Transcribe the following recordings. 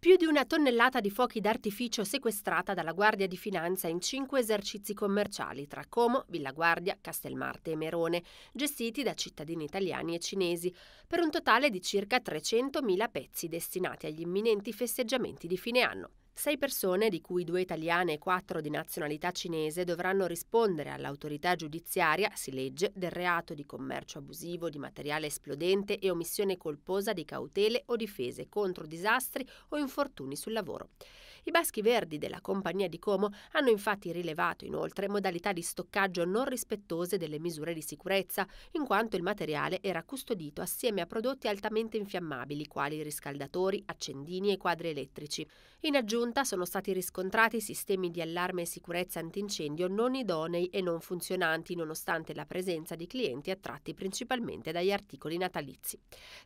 Più di una tonnellata di fuochi d'artificio sequestrata dalla Guardia di Finanza in cinque esercizi commerciali tra Como, Villaguardia, Castelmarte e Merone, gestiti da cittadini italiani e cinesi, per un totale di circa 300.000 pezzi destinati agli imminenti festeggiamenti di fine anno. Sei persone, di cui due italiane e quattro di nazionalità cinese, dovranno rispondere all'autorità giudiziaria, si legge, del reato di commercio abusivo di materiale esplodente e omissione colposa di cautele o difese contro disastri o infortuni sul lavoro. I baschi verdi della compagnia di Como hanno infatti rilevato inoltre modalità di stoccaggio non rispettose delle misure di sicurezza, in quanto il materiale era custodito assieme a prodotti altamente infiammabili, quali riscaldatori, accendini e quadri elettrici. In aggiunta Piemonte sono stati riscontrati sistemi di allarme e sicurezza antincendio non idonei e non funzionanti, nonostante la presenza di clienti attratti principalmente dagli articoli natalizi.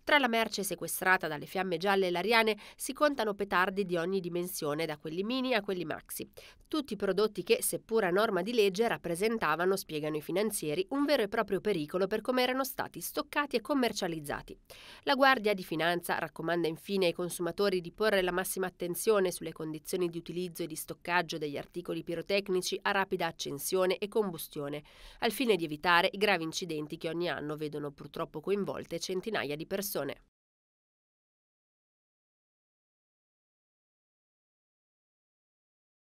Tra la merce sequestrata dalle fiamme gialle e lariane si contano petardi di ogni dimensione, da quelli mini a quelli maxi. Tutti prodotti che, seppur a norma di legge, rappresentavano, spiegano i finanzieri, un vero e proprio pericolo per come erano stati stoccati e commercializzati. La Guardia di Finanza raccomanda infine ai consumatori di porre la massima attenzione sulle condizioni condizioni di utilizzo e di stoccaggio degli articoli pirotecnici a rapida accensione e combustione, al fine di evitare i gravi incidenti che ogni anno vedono purtroppo coinvolte centinaia di persone.